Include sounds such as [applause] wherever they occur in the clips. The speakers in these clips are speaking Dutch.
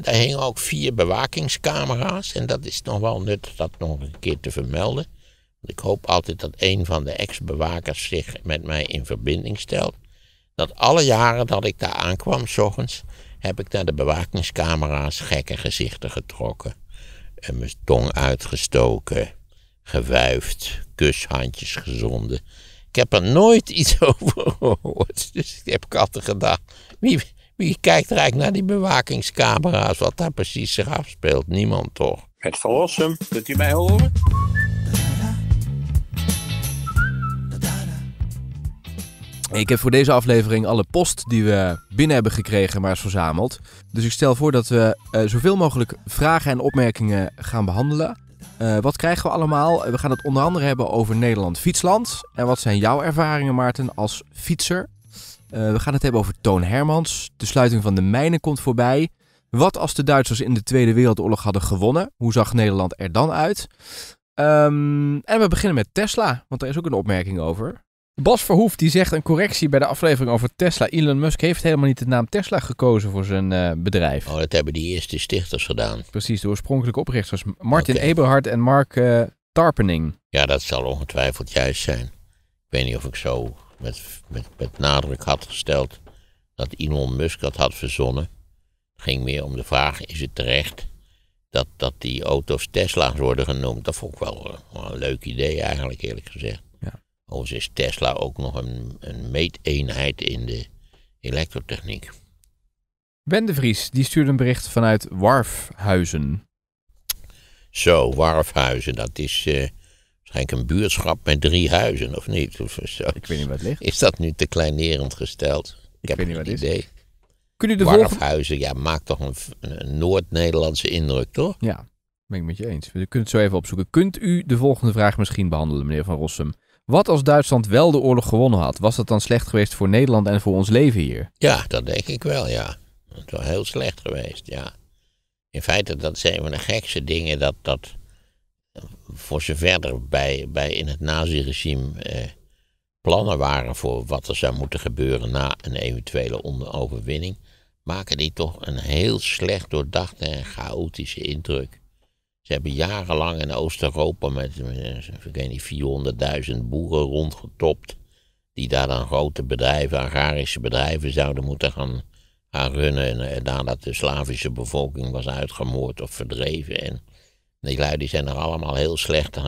daar hingen ook vier bewakingscamera's. En dat is nog wel nuttig dat nog een keer te vermelden. Want ik hoop altijd dat een van de ex-bewakers zich met mij in verbinding stelt. Dat alle jaren dat ik daar aankwam, s ochtends, heb ik naar de bewakingscamera's gekke gezichten getrokken. En mijn tong uitgestoken, gewuifd, kushandjes gezonden. Ik heb er nooit iets [laughs] over gehoord. Dus ik heb altijd gedacht, wie, wie kijkt er eigenlijk naar die bewakingscamera's, wat daar precies zich afspeelt? Niemand toch? Het verlossen, kunt u mij horen? Ik heb voor deze aflevering alle post die we binnen hebben gekregen maar is verzameld. Dus ik stel voor dat we eh, zoveel mogelijk vragen en opmerkingen gaan behandelen. Eh, wat krijgen we allemaal? We gaan het onder andere hebben over Nederland Fietsland. En wat zijn jouw ervaringen, Maarten, als fietser? Eh, we gaan het hebben over Toon Hermans. De sluiting van de mijnen komt voorbij. Wat als de Duitsers in de Tweede Wereldoorlog hadden gewonnen? Hoe zag Nederland er dan uit? Ehm, en we beginnen met Tesla, want daar is ook een opmerking over. Bas Verhoef die zegt een correctie bij de aflevering over Tesla. Elon Musk heeft helemaal niet de naam Tesla gekozen voor zijn eh, bedrijf. Oh, dat hebben die eerste stichters gedaan. Precies, de oorspronkelijke oprichters. Martin Eberhard en Mark eh, Tarpening. Ja, dat zal ongetwijfeld juist zijn. Ik weet niet of ik zo met, met, met nadruk had gesteld dat Elon Musk dat had verzonnen. Het ging meer om de vraag, is het terecht dat, dat die auto's Tesla's worden genoemd? Dat vond ik wel, eh, een leuk idee eigenlijk, eerlijk gezegd. Ja. is Tesla ook nog een, een meeteenheid in de elektrotechniek. Ben de Vries, die stuurde een bericht vanuit Warfhuizen. Zo, Warfhuizen, dat is eh, Waarschijnlijk een buurtschap met drie huizen, of niet? Ik weet niet wat ligt. Is dat nu te kleinerend gesteld? Ik, heb weet niet wat idee. Is. Kun je de Warfhuizen, ja, maakt toch een, een Noord-Nederlandse indruk, toch? Ja, ben ik met je eens. We kunnen het zo even opzoeken. Kunt u de volgende vraag misschien behandelen, meneer Van Rossum? Wat als Duitsland wel de oorlog gewonnen had? Was dat dan slecht geweest voor Nederland en voor ons leven hier? Ja, dat denk ik wel, ja. Het was heel slecht geweest, ja. In feite, dat zijn van de gekste dingen, dat, dat voor zover er bij, bij in het naziregime eh, plannen waren voor wat er zou moeten gebeuren na een eventuele overwinning, maken die toch een heel slecht doordachte en chaotische indruk. Ze hebben jarenlang in Oost-Europa met, ik weet 400.000 boeren rondgetopt. Die daar dan grote bedrijven, agrarische bedrijven, zouden moeten gaan, gaan runnen. nadat de Slavische bevolking was uitgemoord of verdreven. En die lui zijn er allemaal heel slecht eh,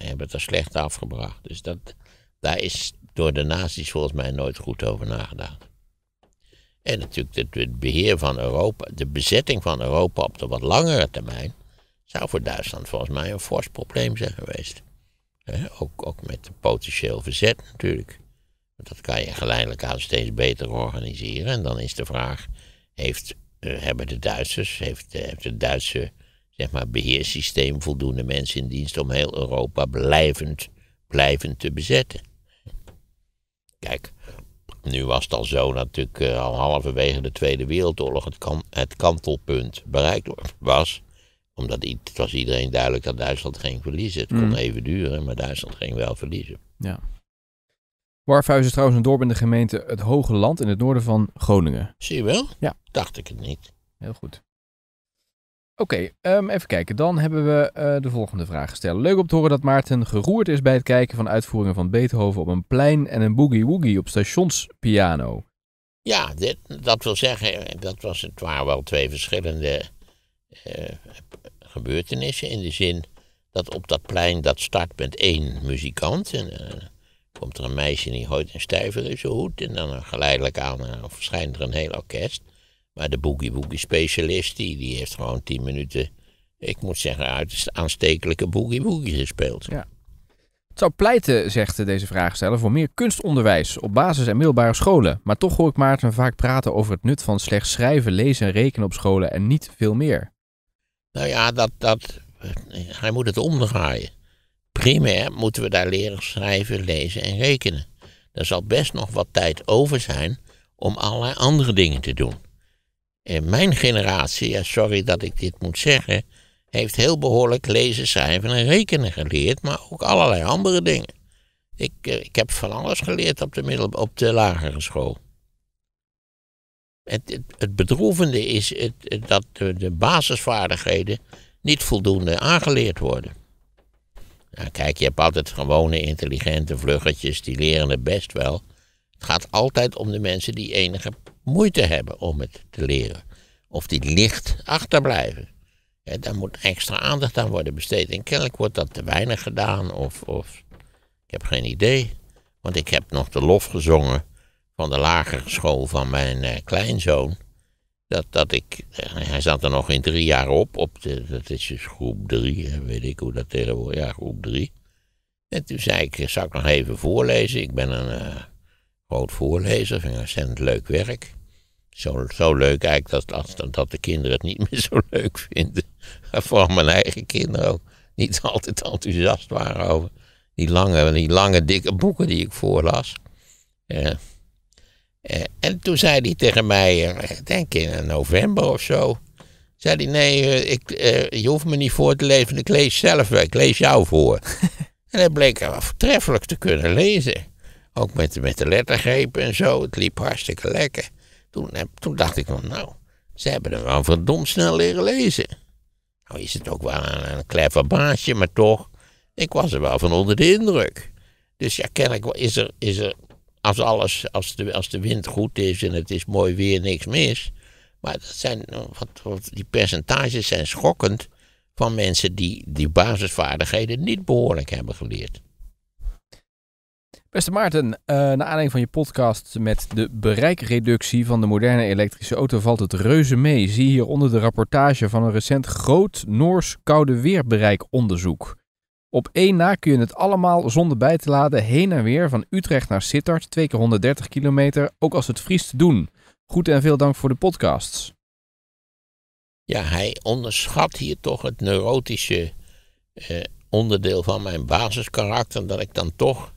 hebben het er slecht afgebracht. Dus dat, daar is door de nazi's volgens mij nooit goed over nagedacht. En natuurlijk het beheer van Europa, de bezetting van Europa op de wat langere termijn, zou voor Duitsland volgens mij een fors probleem zijn geweest. ook, ook met potentieel verzet natuurlijk. Want dat kan je geleidelijk aan steeds beter organiseren. En dan is de vraag, heeft, eh, hebben de Duitsers, heeft, eh, heeft de Duitse zeg maar, beheerssysteem voldoende mensen in dienst om heel Europa blijvend, blijvend te bezetten. Kijk, nu was het al zo natuurlijk eh, al halverwege de Tweede Wereldoorlog het, kan, het kantelpunt bereikt was. Omdat het was iedereen duidelijk dat Duitsland ging verliezen. Het kon mm. even duren, maar Duitsland ging wel verliezen. Ja. Warfhuis is trouwens een dorp in de gemeente Het Hoge Land in het noorden van Groningen. Zie je wel? Ja. Dacht ik het niet. Heel goed. Oké, ehm, even kijken. Dan hebben we eh, de volgende vraag gesteld. Leuk om te horen dat Maarten geroerd is bij het kijken van uitvoeringen van Beethoven op een plein en een boogie-woogie op stationspiano. Ja, dit, dat wil zeggen, eh, dat was, het waren wel twee verschillende eh, gebeurtenissen. In de zin dat op dat plein, dat start met één muzikant. En komt er een meisje die gooit een stijver in zijn hoed. En dan geleidelijk aan verschijnt er een heel orkest. Maar de boogie woogie specialist, die, die heeft gewoon tien minuten, ik moet zeggen, uit aanstekelijke boogie woogie gespeeld. Ja. Het zou pleiten, zegt deze vraagsteller, voor meer kunstonderwijs op basis- en middelbare scholen. Maar toch hoor ik Maarten vaak praten over het nut van slechts schrijven, lezen en rekenen op scholen en niet veel meer. Nou ja, dat, dat, hij moet het omdraaien. Primair moeten we daar leren schrijven, lezen en rekenen. Er zal best nog wat tijd over zijn om allerlei andere dingen te doen. In mijn generatie, ja, sorry dat ik dit moet zeggen, heeft heel behoorlijk lezen, schrijven en rekenen geleerd, maar ook allerlei andere dingen. Ik, eh, ik heb van alles geleerd op de, middel, op de lagere school. Het, het, het bedroevende is het, dat de, basisvaardigheden niet voldoende aangeleerd worden. kijk, je hebt altijd gewone intelligente vluggetjes, die leren het best wel. Het gaat altijd om de mensen die enige moeite hebben om het te leren. Of die licht achterblijven. Ja, daar moet extra aandacht aan worden besteed. En kennelijk wordt dat te weinig gedaan. Of, of ik heb geen idee. Want ik heb nog de lof gezongen van de lagere school van mijn eh, kleinzoon. Dat, dat ik, eh, hij zat er nog in drie jaar op, op de, dat is dus groep drie, weet ik hoe dat tegenwoordig, ja groep drie. En toen zei ik, eh, zou ik nog even voorlezen? Ik ben een groot voorlezer, vind ik ontzettend leuk werk. Zo, leuk eigenlijk dat, dat de kinderen het niet [laughs] meer zo leuk vinden. Vooral mijn eigen kinderen ook niet altijd enthousiast waren over die lange, die lange dikke boeken die ik voorlas. Uh, en toen zei hij tegen mij, uh, denk in november of zo, zei hij, nee, ik, je hoeft me niet voor te lezen, ik lees zelf, ik lees jou voor. [laughs] en dat bleek wel voortreffelijk te kunnen lezen. Ook met, met de lettergrepen en zo, het liep hartstikke lekker. Toen, toen dacht ik van, nou, ze hebben er wel verdomd snel leren lezen. Nou is het ook wel een, een clever baasje, maar toch, ik was er wel van onder de indruk. Dus ja, kennelijk is er, is er als alles, als de, als de wind goed is en het is mooi weer, niks mis. Maar dat zijn, nou, wat, die percentages zijn schokkend van mensen die die basisvaardigheden niet behoorlijk hebben geleerd. Beste Maarten, uh, naar aanleiding van je podcast met de bereikreductie van de moderne elektrische auto valt het reuze mee. Zie hieronder de rapportage van een recent groot Noors koude weerbereikonderzoek. Op één na kun je het allemaal zonder bij te laden heen en weer van Utrecht naar Sittard, twee keer 130 kilometer, ook als het vriest te doen. Goed en veel dank voor de podcasts. Ja, hij onderschat hier toch het neurotische eh, onderdeel van mijn basiskarakter, dat ik dan toch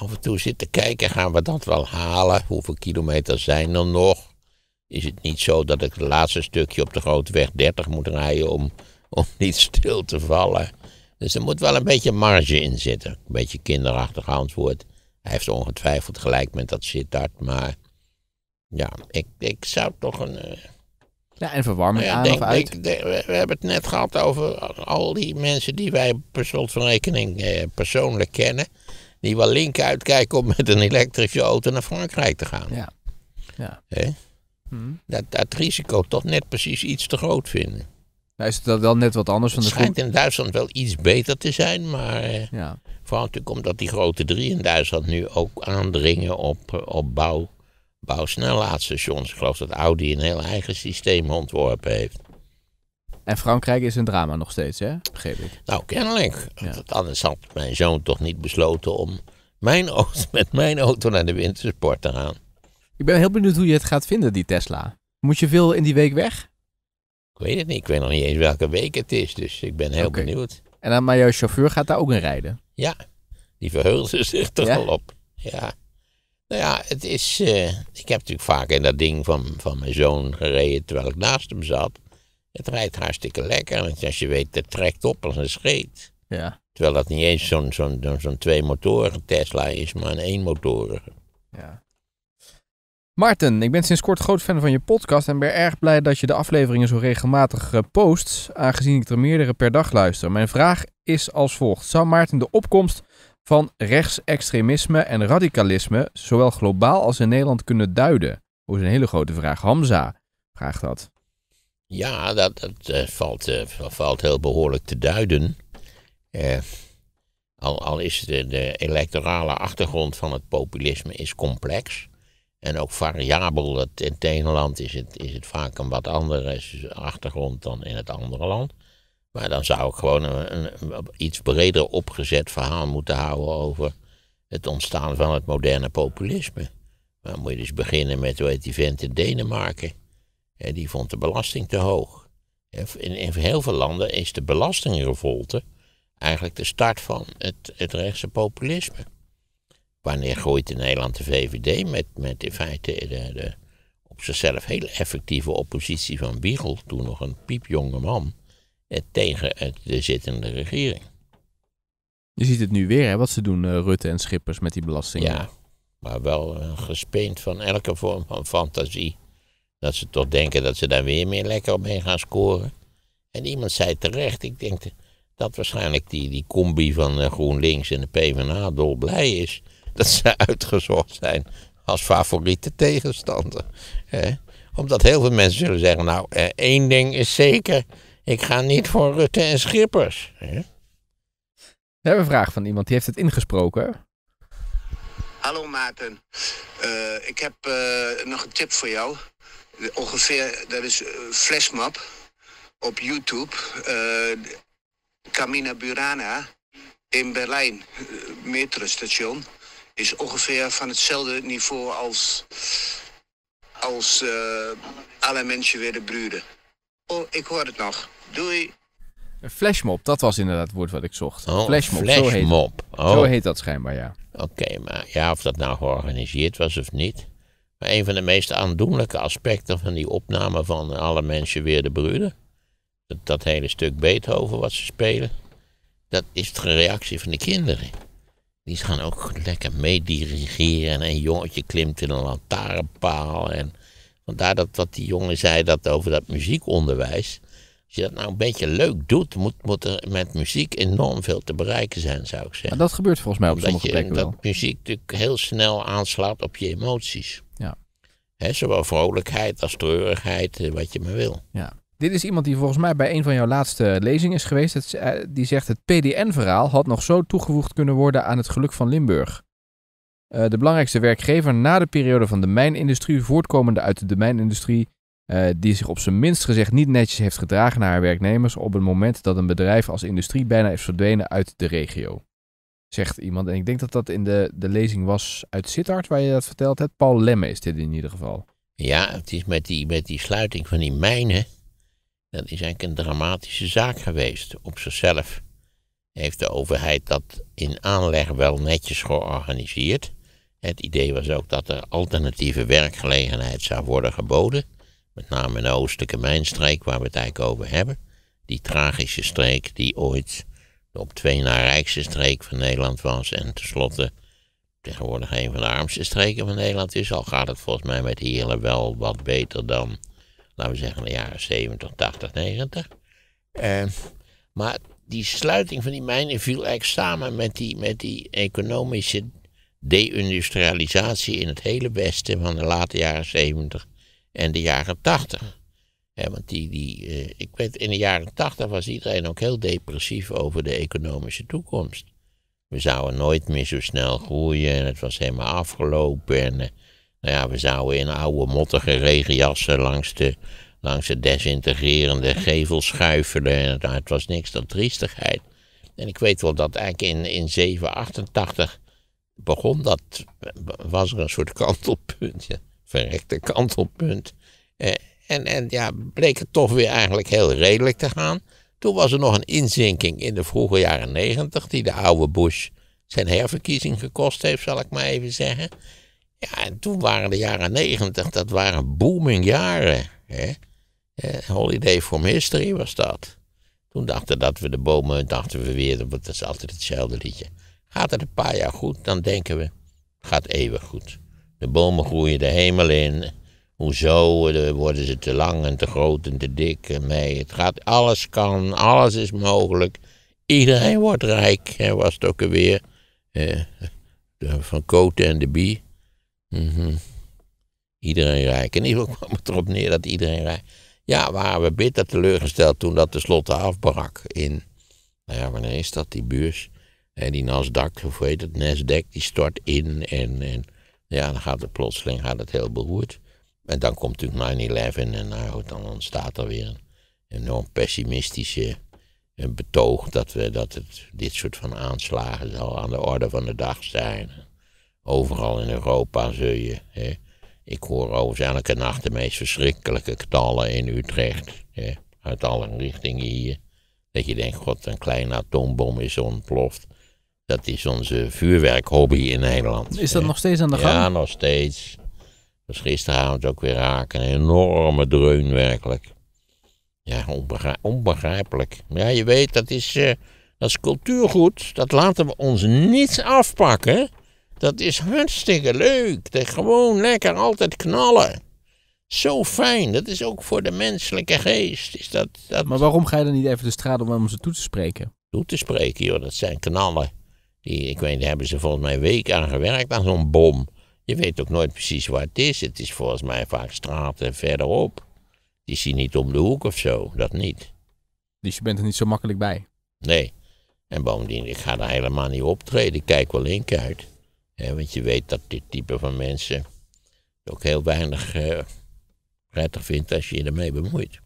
af en toe zitten kijken, gaan we dat wel halen? Hoeveel kilometer zijn er nog? Is het niet zo dat ik het laatste stukje op de weg 30 moet rijden om, om [laughs] niet stil te vallen? Dus er moet wel een beetje marge in zitten. Een beetje kinderachtig antwoord. Hij heeft ongetwijfeld gelijk met dat Sittard, maar ja, ik, ik zou toch een... Eh, ja, en verwarming aan denk, of uit. Ik, we, hebben het net gehad over al die mensen die wij per slot van rekening eh, persoonlijk kennen die wel link uitkijken om met een elektrische auto naar Frankrijk te gaan. Ja. ja. Hè? Hmm. Dat, dat risico toch net precies iets te groot vinden. Nou, is dat wel net wat anders? Het van de schijnt in Duitsland wel iets beter te zijn, maar eh, ja. vooral natuurlijk omdat die grote drie in Duitsland nu ook aandringen op, eh, op bouw, bouwsnellaadstations, Ik geloof dat Audi een heel eigen systeem ontworpen heeft. En Frankrijk is een drama nog steeds, hè? Begreep ik. Nou, kennelijk. Want Anders had mijn zoon toch niet besloten om mijn [laughs] auto, met mijn auto naar de wintersport te gaan. Ik ben heel benieuwd hoe je het gaat vinden, die Tesla. Moet je veel in die week weg? Ik weet het niet. Ik weet nog niet eens welke week het is. Dus ik ben heel benieuwd. En dan, maar jouw chauffeur gaat daar ook in rijden? Ja, die verheugt [laughs] zich toch al op. Ja. Nou ja, het is. Eh, ik heb natuurlijk vaak in dat ding van, van mijn zoon gereden terwijl ik naast hem zat. Het rijdt hartstikke lekker. Want als je weet, het trekt op als een scheet. Ja. Terwijl dat niet eens zo'n zo'n zo'n twee motoren Tesla is, maar een één motoren. Ja. Martin, ik ben sinds kort groot fan van je podcast en ben erg blij dat je de afleveringen zo regelmatig eh, post, aangezien ik er meerdere per dag luister. Mijn vraag is als volgt. Zou Maarten de opkomst van rechtsextremisme en radicalisme zowel globaal als in Nederland kunnen duiden? Dat is een hele grote vraag. Hamza vraagt dat. Ja, dat, dat eh, valt, eh, valt heel behoorlijk te duiden. Eh, al, al is de, electorale achtergrond van het populisme is complex en ook variabel. in het ene land is het, is het vaak een wat andere achtergrond dan in het andere land. Maar dan zou ik gewoon een, een iets breder opgezet verhaal moeten houden over het ontstaan van het moderne populisme. Dan moet je dus beginnen met, hoe heet die vent in Denemarken? die vond de belasting te hoog. In, in heel veel landen is de belastingrevolte eigenlijk de start van het, het rechtse populisme. Wanneer gooit in Nederland de VVD met, met in feite de, op zichzelf heel effectieve oppositie van Biegel, toen nog een piepjonge man, eh, tegen het, de zittende regering. Je ziet het nu weer, hè, wat ze doen, eh, Rutte en Schippers, met die belastingen. Ja, maar wel eh, gespeend van elke vorm van fantasie dat ze toch denken dat ze daar weer meer lekker op gaan scoren. En iemand zei terecht, ik denk dat waarschijnlijk die, die combi van eh, GroenLinks en de PvdA dolblij is dat ze uitgezocht zijn als favoriete tegenstander. Omdat heel veel mensen zullen zeggen, nou eh, één ding is zeker, ik ga niet voor Rutte en Schippers. We hebben een vraag van iemand, die heeft het ingesproken. Hallo Maarten, eh, ik heb eh, nog een tip voor jou ongeveer, dat is eh, flashmap op YouTube. Uh, Camina Burana in Berlijn, eh, metrostation, is ongeveer van hetzelfde niveau als, als alle mensen weer de bruden. Oh, ik hoor het nog. Doei. Een flashmob, dat was inderdaad het woord wat ik zocht. Oh, flashmob, flashmob. Zo, heet, oh. zo heet dat schijnbaar, ja. Oké, maar ja, of dat nou georganiseerd was of niet. Maar een van de meest aandoenlijke aspecten van die opname van Alle Mensen Weer de Bruder, dat, hele stuk Beethoven wat ze spelen, dat is de reactie van de kinderen. Die gaan ook lekker meedirigeren en een jongetje klimt in een lantaarnpaal. En vandaar dat dat die jongen zei dat over dat muziekonderwijs. Als je dat nou een beetje leuk doet, moet, moet er met muziek enorm veel te bereiken zijn, zou ik zeggen. En dat gebeurt volgens mij op Omdat sommige plekken wel. Dat muziek natuurlijk heel snel aanslaat op je emoties. Ja. He, zowel vrolijkheid als treurigheid, eh, wat je maar wil. Ja. Dit is iemand die volgens mij bij een van jouw laatste lezingen is geweest. Eh, die zegt het PDN-verhaal had nog zo toegevoegd kunnen worden aan het geluk van Limburg. Eh, de belangrijkste werkgever na de periode van de mijnindustrie, voortkomende uit de mijnindustrie, eh, die zich op zijn minst gezegd niet netjes heeft gedragen naar haar werknemers op het moment dat een bedrijf als industrie bijna is verdwenen uit de regio. Zegt iemand, en ik denk dat dat in de, de lezing was uit Sittard waar je dat verteld hebt. Paul Lemme is dit in ieder geval. Ja, het is met die, met die sluiting van die mijnen. Dat is eigenlijk een dramatische zaak geweest op zichzelf. Heeft de overheid dat in aanleg wel netjes georganiseerd? Het idee was ook dat er alternatieve werkgelegenheid zou worden geboden met name de oostelijke mijnstreek waar we het eigenlijk over hebben. Die tragische streek die ooit de op twee na rijkste streek van Nederland was en tenslotte tegenwoordig een van de armste streken van Nederland is. Al gaat het volgens mij met Heerlen wel wat beter dan, laten we zeggen, de jaren 70, 80, 90. maar die sluiting van die mijnen viel eigenlijk samen met die, met die economische deindustrialisatie in het hele Westen van de late jaren 70 en de jaren tachtig. want die, die, eh, ik weet, in de jaren tachtig was iedereen ook heel depressief over de economische toekomst. We zouden nooit meer zo snel groeien en het was helemaal afgelopen. Eh, nou ja, we zouden in oude mottige regenjassen langs de, langs de desintegrerende gevel schuifelen. En nou, het was niks dan triestigheid. En ik weet wel dat eigenlijk in, in 788 begon dat, was er een soort [laughs] kantelpunt. Ja verrekte kantelpunt. Eh, en, en ja, bleek het toch weer eigenlijk heel redelijk te gaan. Toen was er nog een inzinking in de vroege jaren negentig, die de oude Bush zijn herverkiezing gekost heeft, zal ik maar even zeggen. Ja, en toen waren de jaren negentig, dat waren booming jaren. Hè? Eh, Holiday from History was dat. Toen dachten dat we de bomen, dachten we weer, dat is altijd hetzelfde liedje. Gaat het een paar jaar goed, dan denken we, gaat eeuwig goed. De bomen groeien de hemel in. Hoezo worden ze te lang en te groot en te dik? En Het gaat, alles kan, alles is mogelijk. Iedereen wordt rijk, was het ook alweer. Eh, van Koten en de Bie. Mhm. Iedereen rijk. En ieder kwam het erop neer dat iedereen rijk. Ja, waren we bitter teleurgesteld toen dat tenslotte afbrak in. Nou ja, wanneer is dat? Die beurs. die Nasdaq, of hoe heet het, Nasdaq, die stort in. En, en ja, dan gaat het plotseling gaat het heel beroerd. En dan komt natuurlijk 9-11 en nou, dan ontstaat er weer een enorm pessimistische betoog dat, we, dat het, dit soort van aanslagen zal aan de orde van de dag zijn. Overal in Europa zul je. Hè. Ik hoor overigens elke nacht de meest verschrikkelijke knallen in Utrecht. Hè, uit alle richtingen hier. Dat je denkt, god, een kleine atoombom is ontploft. Dat is onze vuurwerkhobby in Nederland. Is dat nog steeds aan de gang? Ja, nog steeds. Dus gisteravond ook weer raken. Een enorme dreun werkelijk. Ja, onbegrijpelijk. Ja, je weet, dat is, eh, dat is cultuurgoed. Dat laten we ons niets afpakken. Dat is hartstikke leuk. Dat gewoon lekker altijd knallen. Zo fijn. Dat is ook voor de menselijke geest. Is dat, dat... Maar waarom ga je dan niet even de straat om om ze toe te spreken? Toe te spreken, joh. Dat zijn knallen. Die, ik weet, daar hebben ze volgens mij een week aan gewerkt, aan zo'n bom. Je weet ook nooit precies waar het is. Het is volgens mij vaak en verderop. Die zien niet om de hoek of zo, dat niet. Dus je bent er niet zo makkelijk bij? Nee. En bovendien, ik ga daar helemaal niet optreden. Ik kijk wel link uit. want je weet dat dit type van mensen ook heel weinig uh, prettig vindt als je je ermee bemoeit.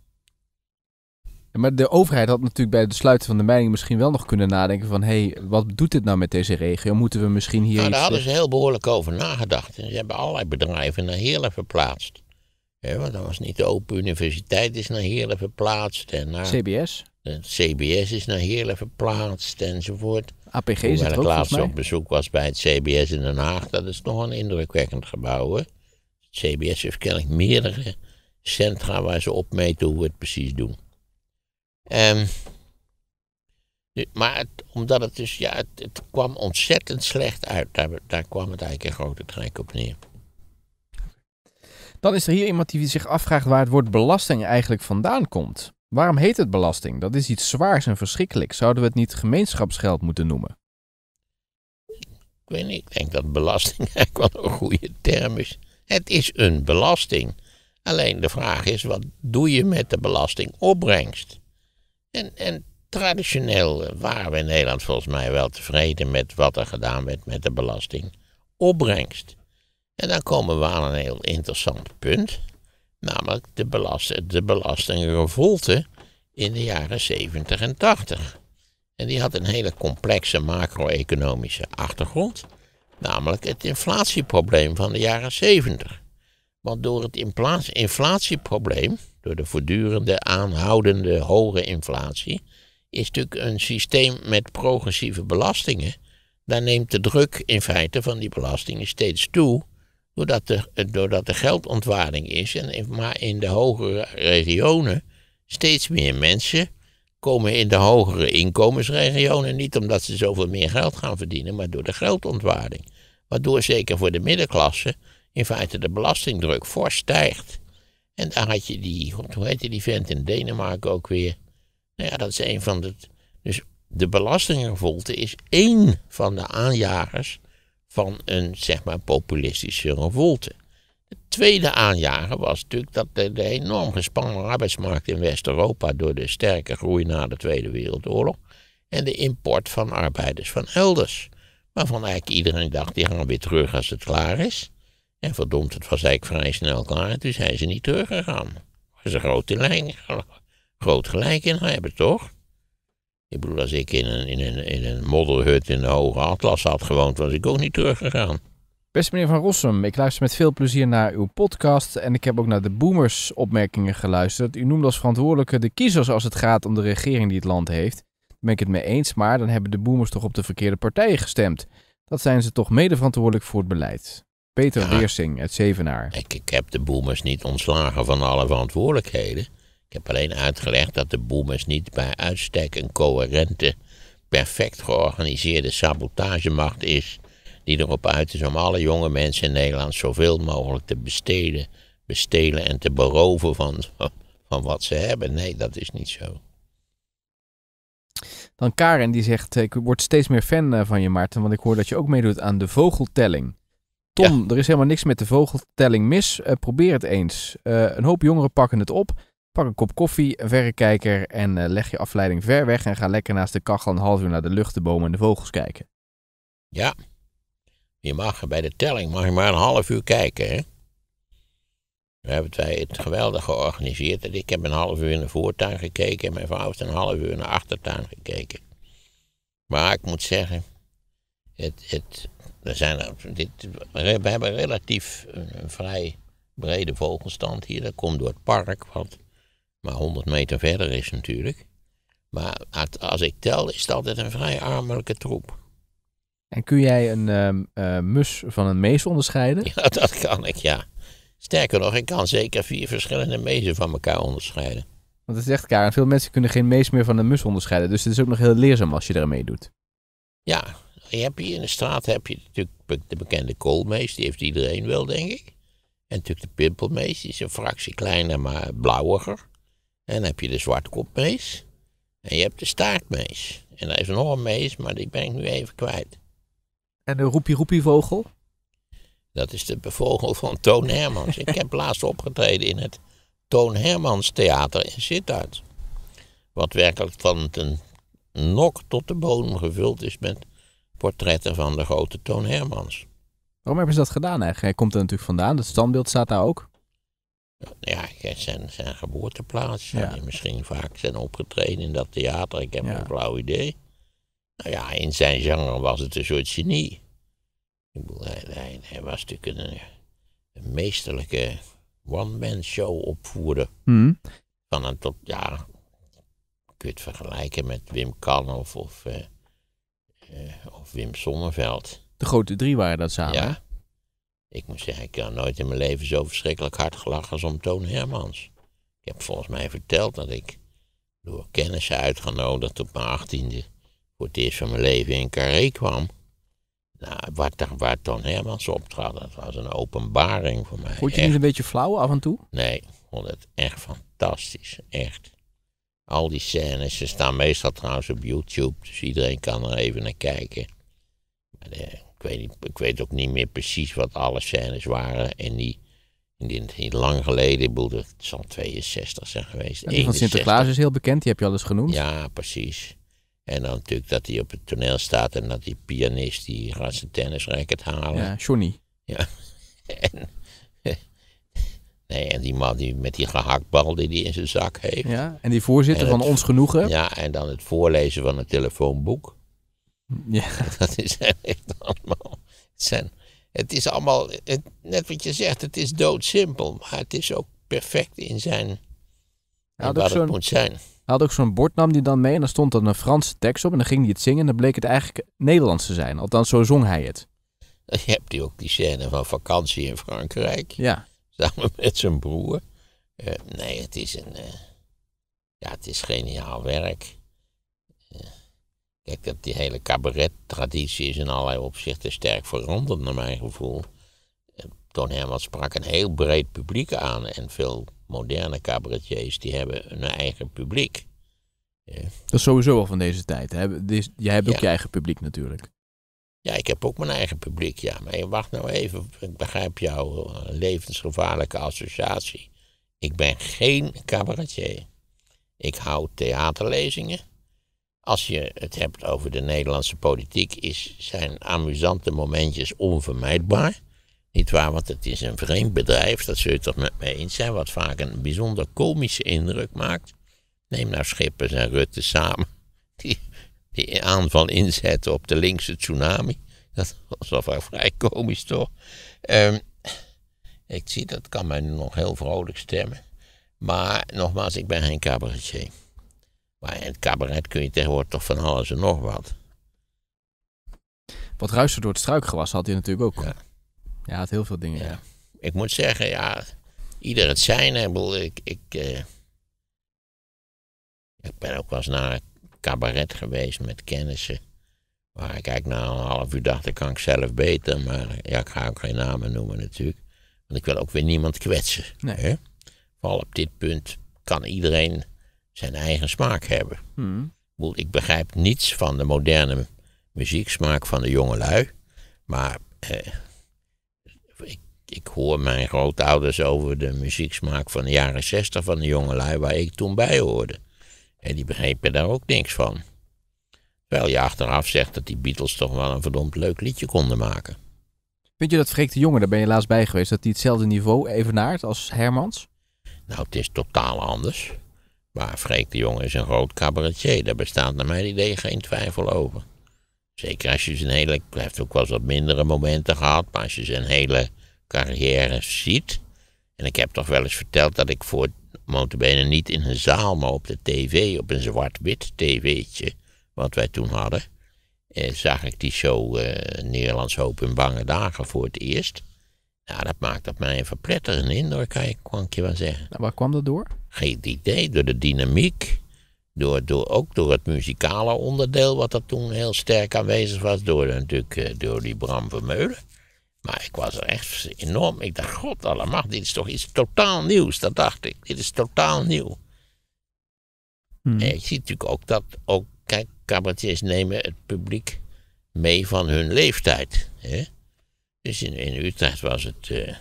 Maar de overheid had natuurlijk bij het sluiten van de mijning misschien wel nog kunnen nadenken van... ...hé, hey, wat doet dit nou met deze regio? Moeten we misschien hier nou, iets... daar hadden eh, ze heel behoorlijk over nagedacht. En ze hebben allerlei bedrijven naar Heerlen verplaatst. want dan was niet de Open Universiteit is naar Heerlen verplaatst. En naar... CBS? Het CBS is naar Heerlen verplaatst enzovoort. APG is het ook, ik laatst op bezoek was bij het CBS in Den Haag. Dat is nog een indrukwekkend gebouw, Het CBS heeft kennelijk meerdere centra waar ze opmeten hoe we het precies doen. Ehm, maar omdat het dus, ja, het, kwam ontzettend slecht uit. Daar, daar kwam het eigenlijk in grote trek op neer. Dan is er hier iemand die zich afvraagt waar het woord belasting eigenlijk vandaan komt. Waarom heet het belasting? Dat is iets zwaars en verschrikkelijk. Zouden we het niet gemeenschapsgeld moeten noemen? Ik weet niet, ik denk dat belasting [laughs] eigenlijk wel een goede term is. Het is een belasting. Alleen de vraag is, wat doe je met de belastingopbrengst? En, en traditioneel waren we in Nederland volgens mij wel tevreden met wat er gedaan werd met de belastingopbrengst. En dan komen we aan een heel interessant punt, namelijk de, belast, de belastingrevolte in de jaren 70 en 80. En die had een hele complexe macro-economische achtergrond, namelijk het inflatieprobleem van de jaren 70. Want door het inflatieprobleem door de voortdurende aanhoudende hoge inflatie, is natuurlijk een systeem met progressieve belastingen. Daar neemt de druk in feite van die belastingen steeds toe, doordat er doordat geldontwaarding is. En, maar in de hogere regionen steeds meer mensen komen in de hogere inkomensregionen. Niet omdat ze zoveel meer geld gaan verdienen, maar door de geldontwaarding. Waardoor zeker voor de middenklasse in feite de belastingdruk fors stijgt. En daar had je die, hoe heette die vent in Denemarken ook weer? Nou ja, dat is een van de. Dus de belastingrevolte is één van de aanjagers van een, zeg maar, populistische revolte. De tweede aanjager was natuurlijk dat de, de enorm gespannen arbeidsmarkt in West-Europa door de sterke groei na de Tweede Wereldoorlog en de import van arbeiders van elders. Waarvan eigenlijk iedereen dacht, die gaan weer terug als het klaar is. En verdomd, het was eigenlijk vrij snel klaar. Toen zijn ze niet teruggegaan. Dat is een grote lijn. Groot gelijk in hebben, toch? Ik bedoel, als ik in een, in een, in een modderhut in de Hoge Atlas had gewoond, was ik ook niet teruggegaan. Beste meneer Van Rossum, ik luister met veel plezier naar uw podcast en ik heb ook naar de boomers opmerkingen geluisterd. U noemde als verantwoordelijke de kiezers als het gaat om de regering die het land heeft. Daar ben ik het mee eens, maar dan hebben de boomers toch op de verkeerde partijen gestemd. Dat zijn ze toch mede verantwoordelijk voor het beleid. Peter ja. het Zevenaar. Ik, ik heb de boemers niet ontslagen van alle verantwoordelijkheden. Ik heb alleen uitgelegd dat de boemers niet bij uitstek een coherente, perfect georganiseerde sabotagemacht is die erop uit is om alle jonge mensen in Nederland zoveel mogelijk te besteden, bestelen en te beroven van, van wat ze hebben. Nee, dat is niet zo. Dan Karen die zegt, eh, ik word steeds meer fan eh, van je Maarten, want ik hoor dat je ook meedoet aan de vogeltelling. Tom, er is helemaal niks met de vogeltelling mis. Eh, probeer het eens. Eh, een hoop jongeren pakken het op. Pak een kop koffie, een verrekijker en eh, leg je afleiding ver weg. En ga lekker naast de kachel een half uur naar de lucht, de bomen en de vogels kijken. Ja, je mag bij de telling mag je maar een half uur kijken. Hè? We hebben het geweldig georganiseerd. ik heb een half uur in de voortuin gekeken. En mijn vrouw heeft een half uur in de achtertuin gekeken. Maar ik moet zeggen, het, het, zijn, dit, we hebben relatief een, vrij brede vogelstand hier. Dat komt door het park, wat maar 100 meter verder is natuurlijk. Maar als ik tel, is het altijd een vrij armelijke troep. En kun jij een ehm, eh, mus van een mees onderscheiden? [laughs] Ja, dat kan ik, ja. Sterker nog, ik kan zeker vier verschillende mezen van elkaar onderscheiden. Want het is echt Karen, veel mensen kunnen geen mees meer van een mus onderscheiden. Dus het is ook nog heel leerzaam als je ermee doet. Ja, je hebt hier in de straat heb je natuurlijk de bekende koolmees, die heeft iedereen wel, denk ik. En natuurlijk de pimpelmees, die is een fractie kleiner, maar blauwiger. En dan heb je de zwartkopmees. En je hebt de staartmees. En daar is een mees maar die ben ik nu even kwijt. En de roepie-roepie-vogel? Dat is de vogel van Toon Hermans. ik heb [laughs] laatst opgetreden in het Toon Hermans Theater in Sittard. Wat werkelijk van een nok tot de bodem gevuld is met portretten van de grote Toon Hermans. Waarom hebben ze dat gedaan eigenlijk? Hij komt er natuurlijk vandaan, het standbeeld staat daar ook. Ja, zijn, zijn geboorteplaats. Ja. Die misschien vaak zijn opgetreden in dat theater. Ik heb een blauw idee. Nou ja, in zijn genre was het een soort genie. hij, was natuurlijk een, een meesterlijke one-man show opvoerder. Mhm. Van een tot, ja, kun je het vergelijken met Wim Kan of, of eh, eh, of Wim Sommerveld. De grote drie waren dat samen. Ja. Ik moet zeggen, ik heb nooit in mijn leven zo verschrikkelijk hard gelachen als om Toon Hermans. Ik heb volgens mij verteld dat ik door kennissen uitgenodigd op mijn achttiende voor het eerst van mijn leven in Carré kwam. Nou, waar, waar Toon Hermans optrad, dat was een openbaring voor mij. Voelt je echt. niet een beetje flauw af en toe? Nee, ik vond het echt fantastisch. Echt. Al die scènes, ze staan meestal trouwens op YouTube, dus iedereen kan er even naar kijken. Maar, eh, ik, weet ik weet ook niet meer precies wat alle scènes waren in die, in die, lang geleden, bedoel het zal 62 zijn geweest. van Sinterklaas is heel bekend, die heb je al eens genoemd. Ja, precies. En dan natuurlijk dat hij op het toneel staat en dat die pianist die gaat zijn tennisracket halen. Ja, Johnny. Ja. [laughs] En, Nee, en die man die met die gehaktbal die hij in zijn zak heeft. Ja, en die voorzitter van Ons Genoegen. Ja, en dan het voorlezen van een telefoonboek. Ja. [laughs] Dat is echt allemaal... Het, zijn, het is allemaal, net wat je zegt, het is doodsimpel. Maar het is ook perfect in zijn... In Hij had ook zo'n bord, nam die dan mee en dan stond dan een Franse tekst op en dan ging hij het zingen en dan bleek het eigenlijk Nederlands te zijn. Althans, zo zong hij het. Je hebt die ook die scène van vakantie in Frankrijk. Ja. [laughs] met zijn broer. Eh, nee, het is een. Eh, ja, het is geniaal werk. Eh, kijk, dat die hele cabaret-traditie is in allerlei opzichten sterk veranderd, naar mijn gevoel. Toon Hermans sprak een heel breed publiek aan. En veel moderne cabaretiers die hebben een eigen publiek. Dat is sowieso al van deze tijd. Hè? Jij hebt ook je eigen publiek natuurlijk. Ja, ik heb ook mijn eigen publiek, ja. Maar wacht nou even, ik begrijp jouw eh, levensgevaarlijke associatie. Ik ben geen cabaretier. Ik hou theaterlezingen. Als je het hebt over de Nederlandse politiek, is, zijn amusante momentjes onvermijdbaar. Niet waar, want het is een vreemd bedrijf, dat zul je toch met mij eens zijn, wat vaak een bijzonder komische indruk maakt. Neem nou Schippers en Rutte samen. [laughs] Die die aanval inzetten op de linkse tsunami. Dat was wel vrij komisch, toch? Ehm, ik zie, dat kan mij nog heel vrolijk stemmen. Maar nogmaals, ik ben geen cabaretier. Maar in het cabaret kun je tegenwoordig toch van alles en nog wat. Wat ruister door het struikgewas had hij natuurlijk ook. Ja, ja had heel veel dingen, Ik moet zeggen, ja, ieder het zijn. Ik, ik, ik, eh, ik ben ook wel naar cabaret geweest met kennissen. Waar ik kijk, na een half uur dacht ik, kan ik zelf beter. Maar ja, ik ga ook geen namen noemen natuurlijk. Want ik wil ook weer niemand kwetsen. Nee. Vooral op dit punt kan iedereen zijn eigen smaak hebben. Hmm. Ik begrijp niets van de moderne muzieksmaak van de jongelui. Maar eh, ik, ik, hoor mijn grootouders over de muzieksmaak van de jaren zestig van de jongelui waar ik toen bij hoorde. En die begrepen daar ook niks van. Terwijl je achteraf zegt dat die Beatles toch wel een verdomd leuk liedje konden maken. Vind je dat Freek de Jonge, daar ben je laatst bij geweest, dat hij hetzelfde niveau evenaart als Hermans? Nou, het is totaal anders. Maar Freek de Jonge is een groot cabaretier. Daar bestaat naar mijn idee geen twijfel over. Zeker als je zijn hele... Hij heeft ook wel eens wat mindere momenten gehad. Maar als je zijn hele carrière ziet... En ik heb toch wel eens verteld dat ik voor benen niet in een zaal, maar op de tv, op een zwart-wit tv'tje, wat wij toen hadden, eh, zag ik die show eh, Nederlands Hoop in Bange Dagen voor het eerst. Nou, dat maakt op mij een verpletterende indruk, kan, kan ik je wel zeggen. Nou, waar kwam dat door? Geen idee, door de dynamiek. Door, door, ook door het muzikale onderdeel, wat er toen heel sterk aanwezig was. Door natuurlijk eh, door die Bram Vermeulen. Maar ik was er echt enorm. Ik dacht, god allemaal, dit is toch iets totaal nieuws. Dat dacht ik. Dit is totaal nieuw. Hmm. En je ziet natuurlijk ook dat ook, kijk, cabaretiers nemen het publiek mee van hun leeftijd. Hè? Dus in, Utrecht was het, eh,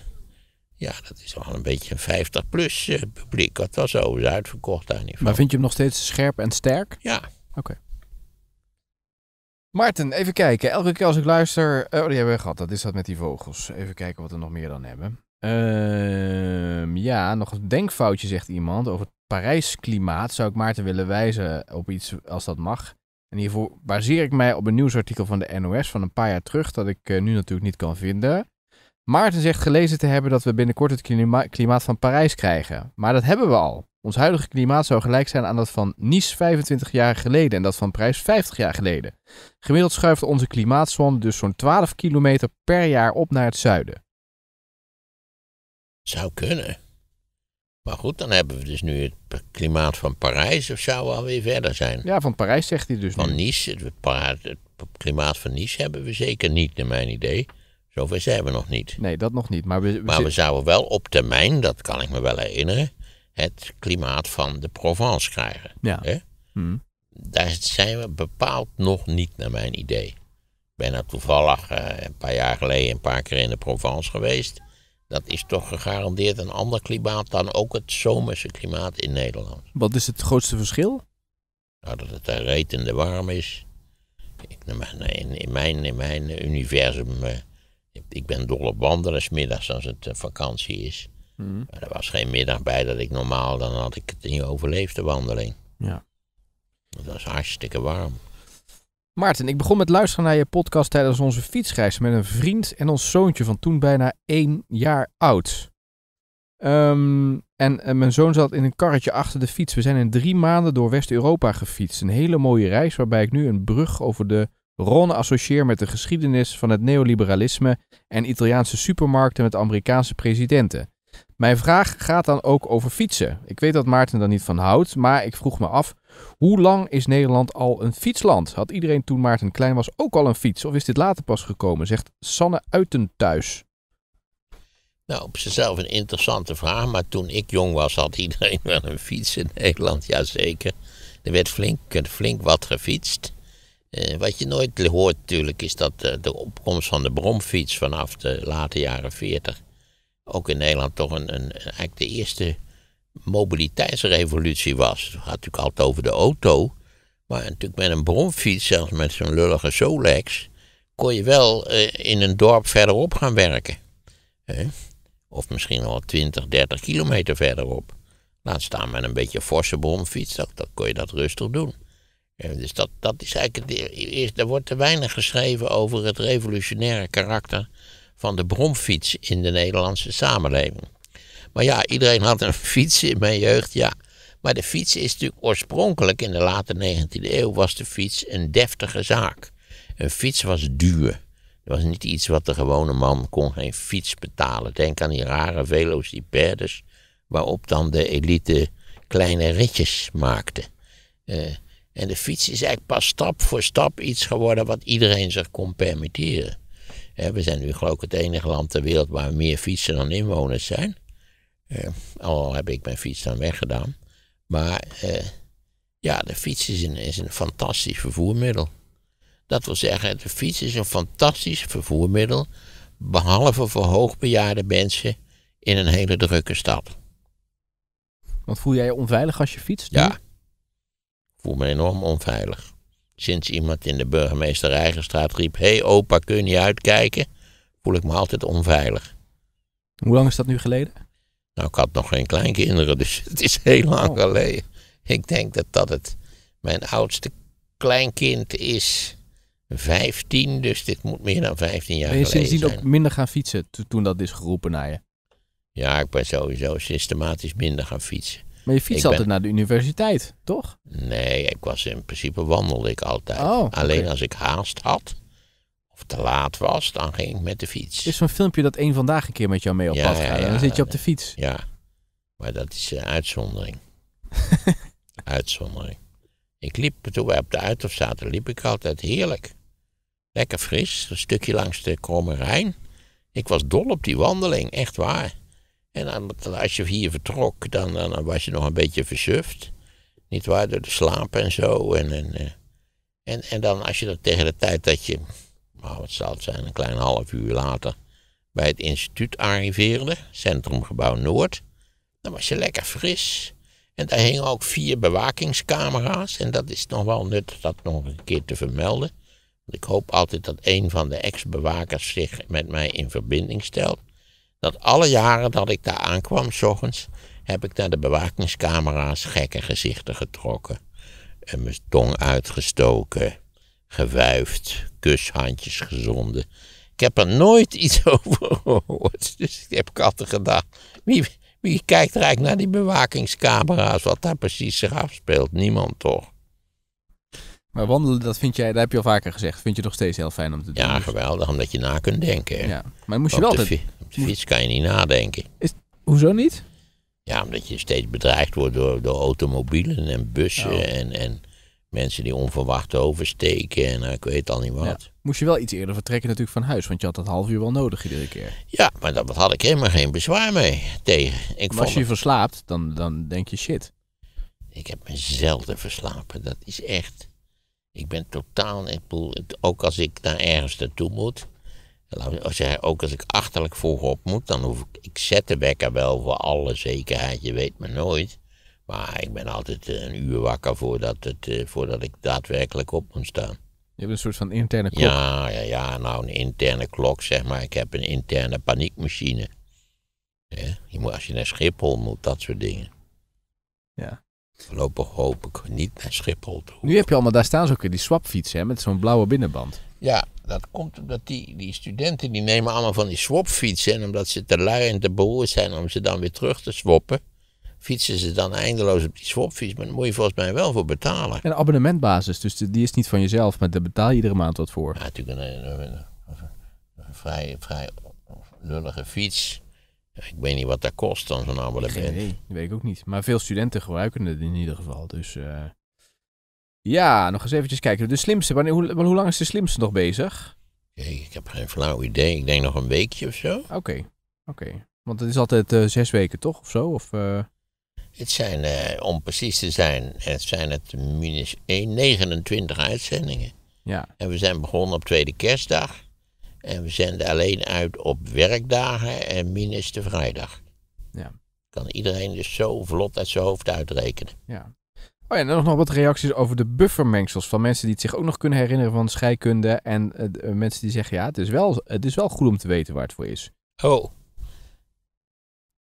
ja, dat is wel een beetje een 50-plus eh, publiek. Dat was overigens uitverkocht daar niet van. Maar vind je hem nog steeds scherp en sterk? Ja. Oké. Maarten, even kijken. Elke keer als ik luister... Eh, oh, die hebben we gehad. Dat is dat met die vogels. Even kijken wat we nog meer dan hebben. Ehm, ja, nog een denkfoutje, zegt iemand. Over het Parijsklimaat zou ik Maarten willen wijzen op iets als dat mag. En hiervoor baseer ik mij op een nieuwsartikel van de NOS van een paar jaar terug... dat ik eh, nu natuurlijk niet kan vinden... Maarten zegt gelezen te hebben dat we binnenkort het klimaat van Parijs krijgen. Maar dat hebben we al. Ons huidige klimaat zou gelijk zijn aan dat van Nice 25 jaar geleden en dat van Parijs 50 jaar geleden. Gemiddeld schuift onze klimaatzone dus zo'n 12 kilometer per jaar op naar het zuiden. Zou kunnen. Maar goed, dan hebben we dus nu het klimaat van Parijs of zou we alweer verder zijn. Ja, van Parijs zegt hij dus Van Nice, het, het klimaat van Nice hebben we zeker niet, naar mijn idee. Zover zijn we nog niet. Nee, dat nog niet. Maar we, maar we zouden wel op termijn, dat kan ik me wel herinneren het klimaat van de Provence krijgen. Hè? Mm. Daar zijn we bepaald nog niet, naar mijn idee. Ik ben er toevallig eh, een paar jaar geleden een paar keer in de Provence geweest. Dat is toch gegarandeerd een ander klimaat dan ook het zomerse klimaat in Nederland. Wat is het grootste verschil? Nou, dat het daar retende warm is. Ik, in, in, mijn, in mijn universum, eh, ik ben dol op wandelen smiddags als het eh, vakantie is. Mm. Er was geen middag bij dat ik normaal, dan had ik het niet je overleefde wandeling. Ja. Dat was hartstikke warm. Maarten, ik begon met luisteren naar je podcast tijdens onze fietsreis met een vriend en ons zoontje van toen bijna één jaar oud. Ehm, en, eh, mijn zoon zat in een karretje achter de fiets. We zijn in drie maanden door West-Europa gefietst. Een hele mooie reis waarbij ik nu een brug over de Rhône associeer met de geschiedenis van het neoliberalisme en Italiaanse supermarkten met Amerikaanse presidenten. Mijn vraag gaat dan ook over fietsen. Ik weet dat Maarten daar niet van houdt, maar ik vroeg me af, hoe lang is Nederland al een fietsland? Had iedereen toen Maarten klein was ook al een fiets? Of is dit later pas gekomen? Zegt Sanne Uitenthuis. Nou, op zichzelf een interessante vraag, maar toen ik jong was had iedereen [laughs] wel een fiets in Nederland, jazeker. Er werd flink, eh, flink wat gefietst. Eh, wat je nooit hoort natuurlijk is dat eh, de opkomst van de bromfiets vanaf de late jaren 40 ook in Nederland toch een, een, eigenlijk de eerste mobiliteitsrevolutie was. Het gaat natuurlijk altijd over de auto. Maar natuurlijk met een bromfiets, zelfs met zo'n lullige Solex, kon je wel eh, in een dorp verderop gaan werken. Of misschien al 20, 30 kilometer verderop. Laat staan met een beetje forse bromfiets, dat, kon je dat rustig doen. dus dat, dat is eigenlijk. Er wordt te weinig geschreven over het revolutionaire karakter van de bromfiets in de Nederlandse samenleving. Maar ja, iedereen had een [laughs] fiets in mijn jeugd, ja. Maar de fiets is natuurlijk oorspronkelijk in de late 19e eeuw was de fiets een deftige zaak. Een fiets was duur. Het was niet iets wat de gewone man kon geen fiets betalen. Denk aan die rare velocipedes waarop dan de elite kleine ritjes maakte. Eh, en de fiets is eigenlijk pas stap voor stap iets geworden wat iedereen zich kon permitteren we zijn nu geloof ik het enige land ter wereld waar meer fietsen dan inwoners zijn. Eh, al heb ik mijn fiets dan weggedaan. Maar eh, ja, de fiets is een, is een fantastisch vervoermiddel. Dat wil zeggen, de fiets is een fantastisch vervoermiddel, behalve voor hoogbejaarde mensen in een hele drukke stad. Want voel jij je onveilig als je fietst? Ja, ik voel me enorm onveilig. Sinds iemand in de burgemeester Eigenstraat riep: Hé hey opa, kun je uitkijken? voel ik me altijd onveilig. Hoe lang is dat nu geleden? Nou, ik had nog geen kleinkinderen, dus [laughs] het is heel lang oh. geleden. Ik denk dat dat het. Mijn oudste kleinkind is 15, dus dit moet meer dan 15 jaar geleden zijn. Ben je sindsdien ook minder gaan fietsen toen dat is geroepen naar je? Ja, ik ben sowieso systematisch minder gaan fietsen. Maar je fietst altijd naar de universiteit, toch? Nee, ik was in principe wandelde ik altijd. Oh, Alleen als ik haast had of te laat was, dan ging ik met de fiets. is zo'n filmpje dat één vandaag een keer met jou mee op ja, pad gaat. Ja, en dan zit je op de fiets. Ja, maar dat is een eh, uitzondering. [laughs] uitzondering. Ik liep toen wij op de Uithof zaten, liep ik altijd heerlijk. Lekker fris, een stukje langs de Kromme Rijn. Ik was dol op die wandeling, echt waar. En als je hier vertrok, dan, dan, was je nog een beetje versuft. Niet waar, door de slaap en zo. En, en, eh, en, en dan als je dat tegen de tijd dat je, nou, wat zal het zijn, een klein half uur later bij het instituut arriveerde, Centrumgebouw Noord, dan was je lekker fris. En daar hingen ook vier bewakingscamera's. En dat is nog wel nuttig dat nog een keer te vermelden. Want ik hoop altijd dat een van de ex-bewakers zich met mij in verbinding stelt dat alle jaren dat ik daar aankwam, s ochtends, heb ik naar de bewakingscamera's gekke gezichten getrokken. En mijn tong uitgestoken, gewuifd, kushandjes gezonden. Ik heb er nooit iets [laughs] over gehoord. Dus ik heb altijd gedacht, wie, wie kijkt er eigenlijk naar die bewakingscamera's, wat daar precies zich afspeelt? Niemand toch? Maar wandelen, dat vind jij, dat heb je al vaker gezegd, vind je nog steeds heel fijn om te doen. Ja, dus- geweldig, omdat je na kunt denken. Ja. Maar moest je wel altijd op de fiets kan je niet nadenken. hoezo niet? Ja, omdat je steeds bedreigd wordt door, door automobielen en bussen oh. en, en mensen die onverwacht oversteken en eh, ik weet al niet wat. Moest je wel iets eerder vertrekken natuurlijk van huis, want je had dat half uur wel nodig iedere keer. Ja, maar daar had ik helemaal geen bezwaar mee tegen. Ik als je, verslaapt, dan, dan denk je shit. Ik heb me zelden verslapen, dat is echt... Ik ben totaal, ik bedoel, ook als ik daar ergens naartoe moet, ook als ik achterlijk vroeg op moet, dan hoef ik. Ik zet de wekker wel voor alle zekerheid, je weet me nooit. Maar ik ben altijd eh, een uur wakker voordat, het, eh, voordat ik daadwerkelijk op moet staan. Je hebt een soort van interne klok. Ja, ja, ja, nou een interne klok zeg maar. Ik heb een interne paniekmachine. Ja, je moet, als je naar Schiphol moet, dat soort dingen. Ja. Voorlopig hoop ik niet naar Schiphol toe. Nu heb je allemaal, daar staan ze ook die swapfiets hè, met zo'n blauwe binnenband. Ja, dat komt omdat die, die studenten die nemen allemaal van die swapfietsen. En omdat ze te lui en te beroerd zijn om ze dan weer terug te swappen. Fietsen ze dan eindeloos op die swapfiets. Maar daar moet je volgens mij wel voor betalen. Een abonnementbasis, dus die is niet van jezelf. Maar daar betaal je iedere maand wat voor. Ja, natuurlijk een, een, vrij, vrij lullige fiets. Ik weet niet wat dat kost dan zo'n abonnement. Nee, dat weet ik ook niet. Maar veel studenten gebruiken het in ieder geval. Dus, eh, ja, nog eens eventjes kijken. De slimste, wanneer, hoe, lang is de slimste nog bezig? Ik heb geen flauw idee. Ik denk nog een weekje of zo. Oké, oké. Want het is altijd eh, zes weken, toch? Of zo? Of, eh? Het zijn, eh, om precies te zijn, het zijn het minus 1, 29 uitzendingen. Ja. En we zijn begonnen op tweede kerstdag. En we zenden alleen uit op werkdagen en minus de vrijdag. Ja. Kan iedereen dus zo vlot uit zijn hoofd uitrekenen. Ja en oh nog, nog wat reacties over de buffermengsels van mensen die het zich ook nog kunnen herinneren van scheikunde. En eh, eh, mensen die zeggen, ja, het is, wel, het is wel goed om te weten waar het voor is. Oh.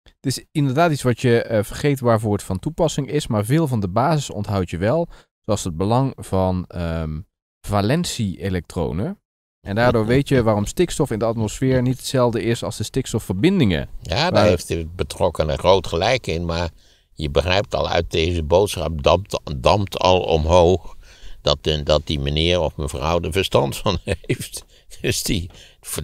Het is inderdaad iets wat je eh, vergeet waarvoor het van toepassing is, maar veel van de basis onthoud je wel. Zoals het belang van um, valentie-elektronen. En daardoor weet je waarom stikstof in de atmosfeer niet hetzelfde is als de stikstofverbindingen. Ja, daar heeft de betrokkenen groot gelijk in, maar je begrijpt al uit deze boodschap, dampt, al omhoog, dat, dat die meneer of mevrouw er verstand van [laughs] heeft. Dus die,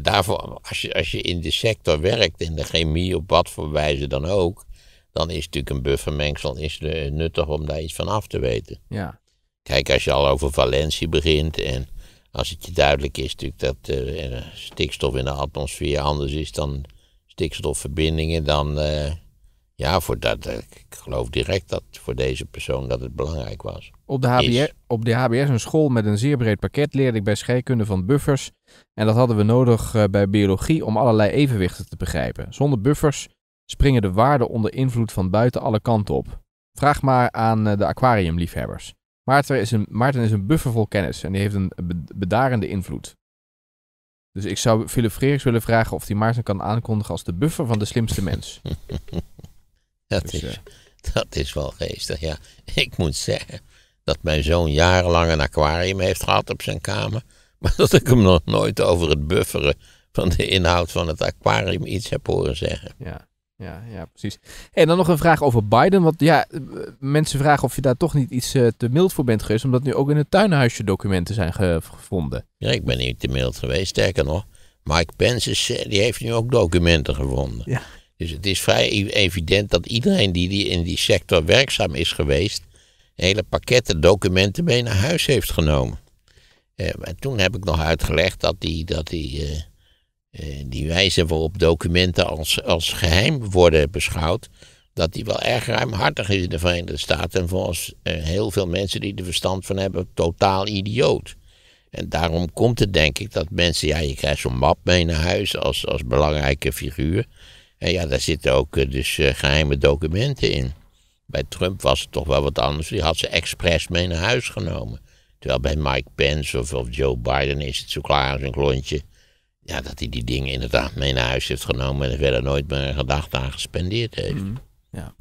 daarvoor, als, je, als je in de sector werkt, in de chemie op wat voor wijze dan ook, dan is natuurlijk een buffermengsel is eh, nuttig om daar iets van af te weten. Ja. Kijk, als je al over Valentie begint en als het je duidelijk is natuurlijk dat uh, stikstof in de atmosfeer anders is dan stikstofverbindingen, dan, eh, ja, voor dat, eh, ik geloof direct dat voor deze persoon dat het belangrijk was. Op de, HBR, op de HBS, een school met een zeer breed pakket, leerde ik bij scheikunde van buffers. En dat hadden we nodig eh, bij biologie om allerlei evenwichten te begrijpen. Zonder buffers springen de waarden onder invloed van buiten alle kanten op. Vraag maar aan eh, de aquariumliefhebbers. Maarten is een, Maarten is een buffer vol kennis en die heeft een bedarende invloed. Dus ik zou Philip Freeriks willen vragen of hij Maarten kan aankondigen als de buffer van de slimste mens. [laughs] Dat, dus, is, eh, dat is wel geestig, ja. [laughs] Ik moet zeggen dat mijn zoon jarenlang een aquarium heeft gehad op zijn kamer. [laughs] Maar dat ik hem nog nooit over het bufferen van de inhoud van het aquarium iets heb horen zeggen. Ja, ja, ja precies. En dan nog een vraag over Biden. Want ja, eh, mensen vragen of je daar toch niet iets eh, te mild voor bent geweest. Omdat nu ook in het tuinhuisje documenten zijn gevonden. Ja, ik ben niet te mild geweest. Sterker nog, Mike Pence is, die heeft nu ook documenten gevonden. Ja. Dus het is vrij e- evident dat iedereen die in die sector werkzaam is geweest, hele pakketten documenten mee naar huis heeft genomen. en eh, toen heb ik nog uitgelegd dat die, dat die, eh, eh, die wijze waarop documenten als, als geheim worden beschouwd, dat die wel erg ruimhartig is in de Verenigde Staten. En volgens heel veel mensen die er verstand van hebben, totaal idioot. En daarom komt het denk ik dat mensen, ja, je krijgt zo'n map mee naar huis als, als belangrijke figuur. En ja, daar zitten ook eh, dus eh, geheime documenten in. Bij Trump was het toch wel wat anders. Die had ze expres mee naar huis genomen. Terwijl bij Mike Pence of, Joe Biden is het zo klaar als een klontje. Ja, dat hij die dingen inderdaad mee naar huis heeft genomen en er verder nooit meer een gedachte aan gespendeerd heeft. Mm-hmm. ja.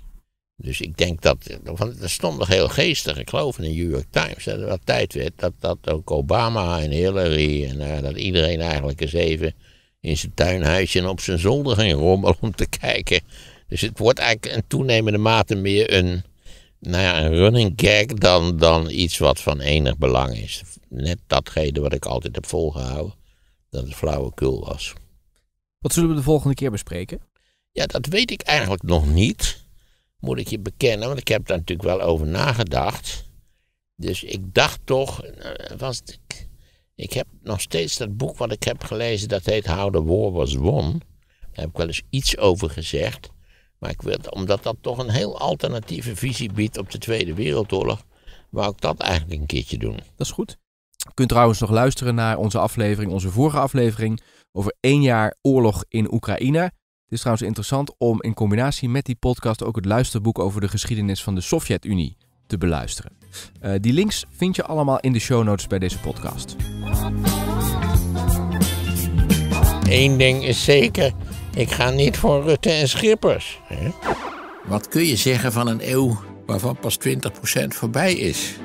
Dus ik denk dat, eh, want dat stond nog heel geestig, ik geloof in de New York Times, dat er wat tijd werd, dat, dat ook Obama en Hillary en dat iedereen eigenlijk eens even in zijn tuinhuisje en op zijn zolder ging rommelen om te kijken. Dus het wordt eigenlijk in toenemende mate meer een, nou ja, een running gag dan, dan iets wat van enig belang is. Net datgene wat ik altijd heb volgehouden, dat het flauwekul was. Wat zullen we de volgende keer bespreken? Ja, dat weet ik eigenlijk nog niet. Moet ik je bekennen, want ik heb daar natuurlijk wel over nagedacht. Dus ik dacht toch, nou, was ik heb nog steeds dat boek wat ik heb gelezen, dat heet How the War Was Won. Daar heb ik wel eens iets over gezegd. Maar ik wil, omdat dat toch een heel alternatieve visie biedt op de Tweede Wereldoorlog, wou ik dat eigenlijk een keertje doen. Dat is goed. Je kunt trouwens nog luisteren naar onze aflevering, onze vorige aflevering, over één jaar oorlog in Oekraïne. Het is trouwens interessant om in combinatie met die podcast ook het luisterboek over de geschiedenis van de Sovjet-Unie te beluisteren. Eh, die links vind je allemaal in de show notes bij deze podcast. Eén ding is zeker, ik ga niet voor Rutte en Schippers. Hè? Wat kun je zeggen van een eeuw waarvan pas 20% voorbij is?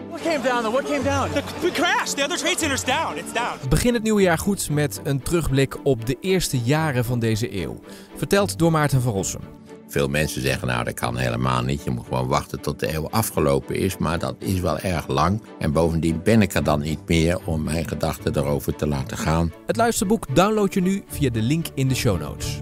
Begin het nieuwe jaar goed met een terugblik op de eerste jaren van deze eeuw. Verteld door Maarten van Rossum. Veel mensen zeggen, nou dat kan helemaal niet. Je moet gewoon wachten tot de eeuw afgelopen is. Maar dat is wel erg lang. En bovendien ben ik er dan niet meer om mijn gedachten erover te laten gaan. Het luisterboek download je nu via de link in de show notes.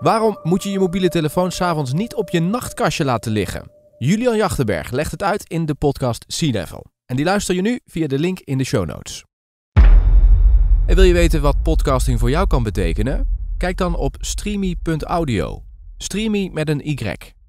Waarom moet je je mobiele telefoon s'avonds niet op je nachtkastje laten liggen? Julian Jachtenberg legt het uit in de podcast Sea Level. En die luister je nu via de link in de show notes. En wil je weten wat podcasting voor jou kan betekenen? Kijk dan op streamy.audio. Streamy met een Y.